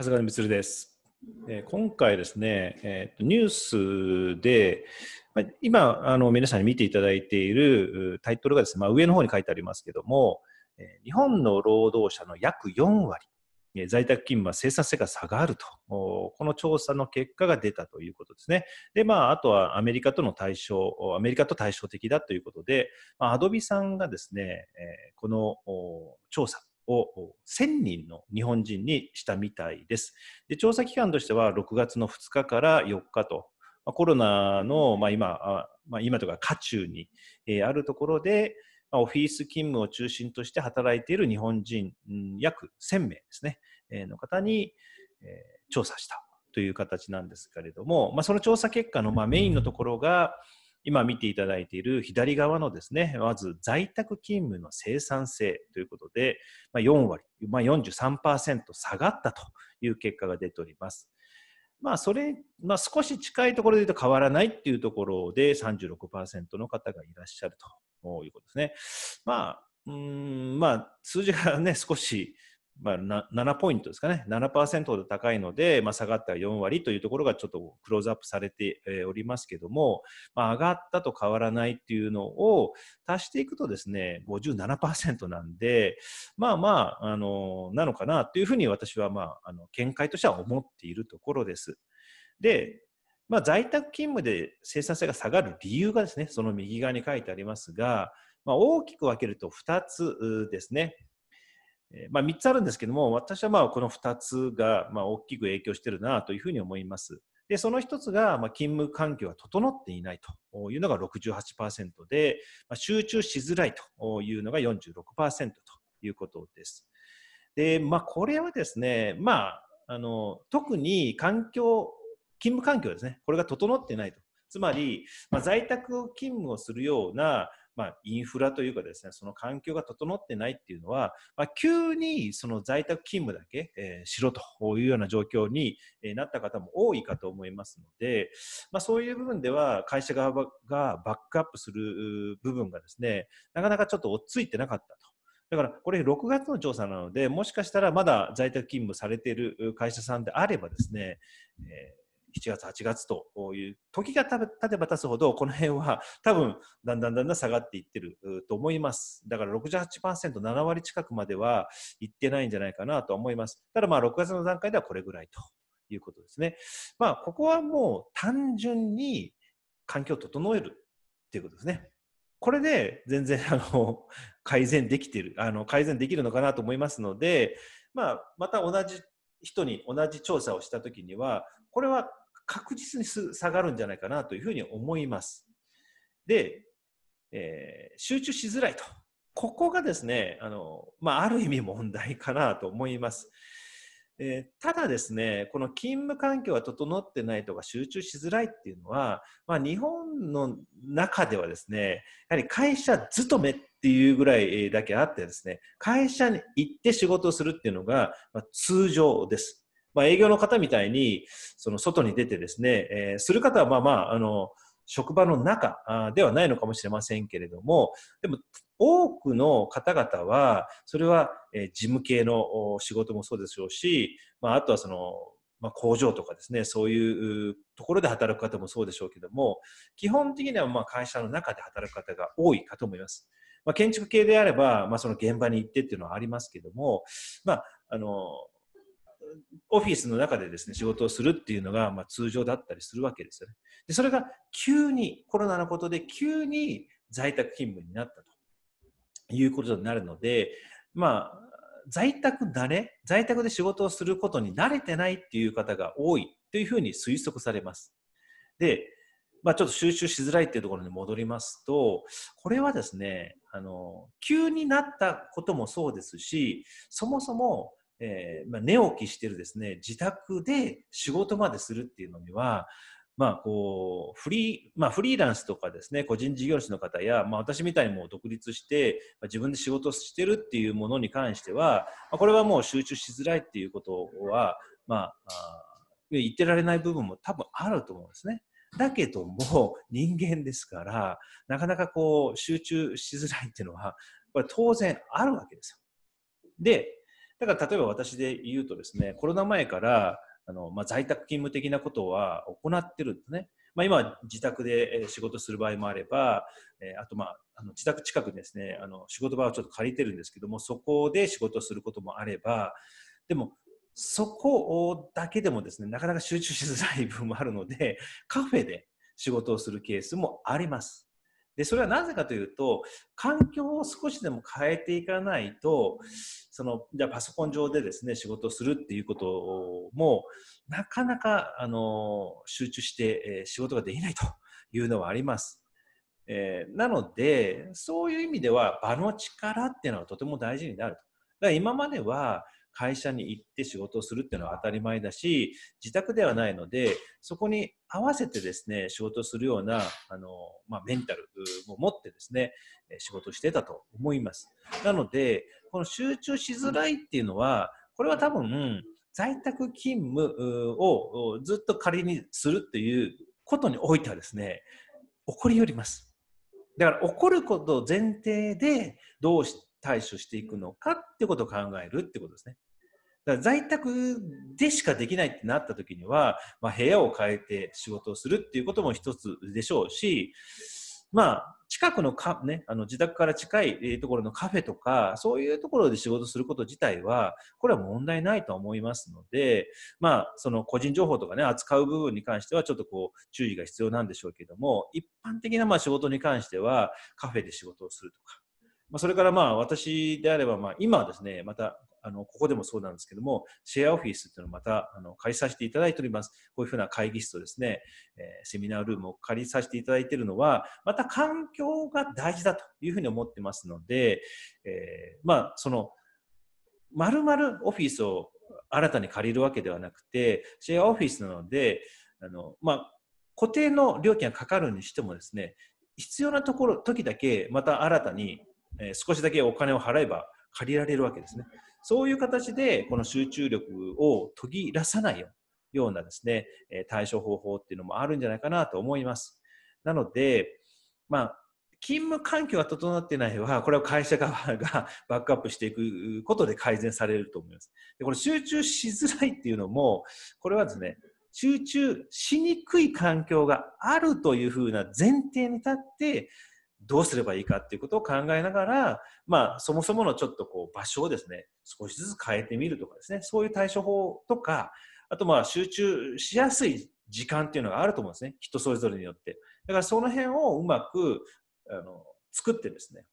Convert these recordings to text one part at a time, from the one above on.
長谷川光です。えー、今回ですね、えー、ニュースで、まあ、今あの皆さんに見ていただいているタイトルがですね、まあ、上の方に書いてありますけども、えー、日本の労働者の約4割、え在宅勤務は生産性が下がるとこの調査の結果が出たということですね。で、まあ、あとはアメリカとの対象、アメリカと対照的だということで、まあ、アドビさんがですね、えこの調査を1000人の日本人にしたみたいです。で調査期間としては6月の2日から4日と、まあ、コロナの、まあ、今、まあ、今とか渦中に、えー、あるところで、まあ、オフィス勤務を中心として働いている日本人、うん、約1000名ですね、えー、の方に、えー、調査したという形なんですけれども、まあ、その調査結果の、まあ、メインのところが、うん今見ていただいている左側のですね、まず在宅勤務の生産性ということで、まあ、4割、まあ43、下がったという結果が出ております。まあ、それ、まあ、少し近いところで言うと変わらないっていうところで36%の方がいらっしゃるということですね。まあ、うん、まあ、数字がね、少しまあ、7ポイントですかね、7%ほど高いので、まあ、下がった4割というところがちょっとクローズアップされておりますけども、まあ、上がったと変わらないっていうのを足していくとですね、57%なんで、まあまあ、あの、なのかなというふうに私は、まあ、あの、見解としては思っているところです。で、まあ、在宅勤務で生産性が下がる理由がですね、その右側に書いてありますが、まあ、大きく分けると2つですね。まあ、3つあるんですけども、私はまあこの2つがまあ大きく影響しているなというふうに思います。で、その1つが、まあ、勤務環境が整っていないというのが68%で、まあ、集中しづらいというのが46%ということです。で、まあ、これはですね、まあ、あの、特に環境、勤務環境ですね、これが整っていないと。つまり、まあ、在宅勤務をするような、まあ、インフラというかですね、その環境が整ってないっていうのは、まあ、急にその在宅勤務だけ、えー、しろというような状況に、えなった方も多いかと思いますので、まあ、そういう部分では会社側がバックアップする部分がですね、なかなかちょっと落ち着いてなかったと。だからこれ6月の調査なので、もしかしたらまだ在宅勤務されている会社さんであればですね、えー7月、8月という時がたてば経つほど、この辺は多分だんだんだんだん下がっていってると思います。だから68%、7割近くまではいってないんじゃないかなと思います。ただまあ6月の段階ではこれぐらいということですね。まあここはもう単純に環境を整えるっていうことですね。これで全然あの改善できてる、あの改善できるのかなと思いますので、まあ、また同じ人に同じ調査をした時にはこれは確実に下がるんじゃないかなというふうに思います。で、えー、集中しづらいと。ここがですね、あの、まあ、ある意味問題かなと思います。えー、ただですね、この勤務環境が整ってないとか集中しづらいっていうのは、まあ、日本の中ではですね、やはり会社勤めっっていうぐらいだけあってですね、会社に行って仕事をするっていうのが、ま通常です。まあ、営業の方みたいに、その外に出てですね、えー、する方はまあまあ、あの、職場の中ではないのかもしれませんけれども、でも多くの方々は、それは事務系の仕事もそうでしょうし、まあ、あとはその、まあ、工場とかですね、そういうところで働く方もそうでしょうけども、基本的にはまあ会社の中で働く方が多いかと思います。まあ、建築系であれば、まあ、その現場に行ってっていうのはありますけども、まあ、あのオフィスの中でですね仕事をするっていうのが、まあ、通常だったりするわけですよね。でそれが急にコロナのことで急に在宅勤務になったということになるので、まあ、在宅慣れ在宅で仕事をすることに慣れてないっていう方が多いというふうに推測されます。でまあ、ちょっと収集しづらいっていうところに戻りますと、これはですね、あの、急になったこともそうですし、そもそも、えー、まあ、寝起きしてるですね、自宅で仕事までするっていうのには、まあ、こう、フリー、まあ、フリーランスとかですね、個人事業主の方や、まあ、私みたいにもう独立して、まあ、自分で仕事してるっていうものに関しては、まあ、これはもう集中しづらいっていうことは、まあ、あ言ってられない部分も多分あると思うんですね。だけども、人間ですから、なかなかこう、集中しづらいっていうのは、これ当然あるわけですよ。で、だから例えば私で言うとですね、コロナ前から、あの、まあ、在宅勤務的なことは行ってるんですね。まあ、今、自宅で仕事する場合もあれば、えあと、まあ、あの自宅近くにですね、あの仕事場をちょっと借りてるんですけども、そこで仕事することもあれば、でも、そこだけでもですね、なかなか集中しづらい部分もあるので、カフェで仕事をするケースもあります。で、それはなぜかというと、環境を少しでも変えていかないと、その、じゃパソコン上でですね、仕事をするっていうことも、なかなか、あの、集中して、え仕事ができないというのはあります。えー、なので、そういう意味では、場の力っていうのはとても大事になると。だから今までは会社に行って仕事をするっていうのは当たり前だし、自宅ではないので、そこに合わせてですね、仕事をするような、あの、まあ、メンタルを持ってですね、仕事をしてたと思います。なので、この集中しづらいっていうのは、これは多分、在宅勤務をずっと仮にするっていうことにおいてはですね、起こりよります。だからこることを前提でどうし対処していくのかってことを考えるってことですね。だから在宅でしかできないってなった時には、まあ、部屋を変えて仕事をするっていうことも一つでしょうし、まあ、近くのか、ね、あの自宅から近いところのカフェとか、そういうところで仕事すること自体は、これは問題ないと思いますので、まあ、その個人情報とかね、扱う部分に関しては、ちょっとこう、注意が必要なんでしょうけども、一般的なまあ仕事に関しては、カフェで仕事をするとか、まあ、それからまあ私であれば、まあ、今はですね、またあのここでもそうなんですけども、シェアオフィスっていうのをまたあの借りさせていただいております。こういうふうな会議室とですね、えー、セミナールームを借りさせていただいているのは、また環境が大事だというふうに思ってますので、えー、まあその、まるまるオフィスを新たに借りるわけではなくて、シェアオフィスなので、あのまあ、固定の料金がかかるにしてもですね、必要なところ時だけまた新たにえ少しだけお金を払えば借りられるわけですね。そういう形で、この集中力を途切らさないよようなですね、え対処方法っていうのもあるんじゃないかなと思います。なので、まあ、勤務環境が整ってないは、これは会社側が バックアップしていくことで改善されると思います。で、これ集中しづらいっていうのも、これはですね、集中しにくい環境があるというふうな前提に立ってどうすればいいかっていうことを考えながら、まあ、そもそものちょっとこう場所をですね、少しずつ変えてみるとかですね、そういう対処法とか、あとまあ集中しやすい時間っていうのがあると思うんですね。人それぞれによって。だからその辺をうまく、あの、作ってですね、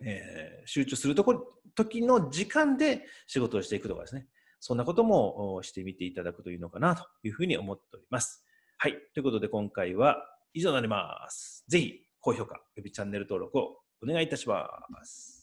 えー、集中するとこ、時の時間で仕事をしていくとかですね。そんなこともしてみていただくといいのかなというふうに思っております。はい。ということで今回は以上になります。ぜひ高評価、予備チャンネル登録をお願いいたします。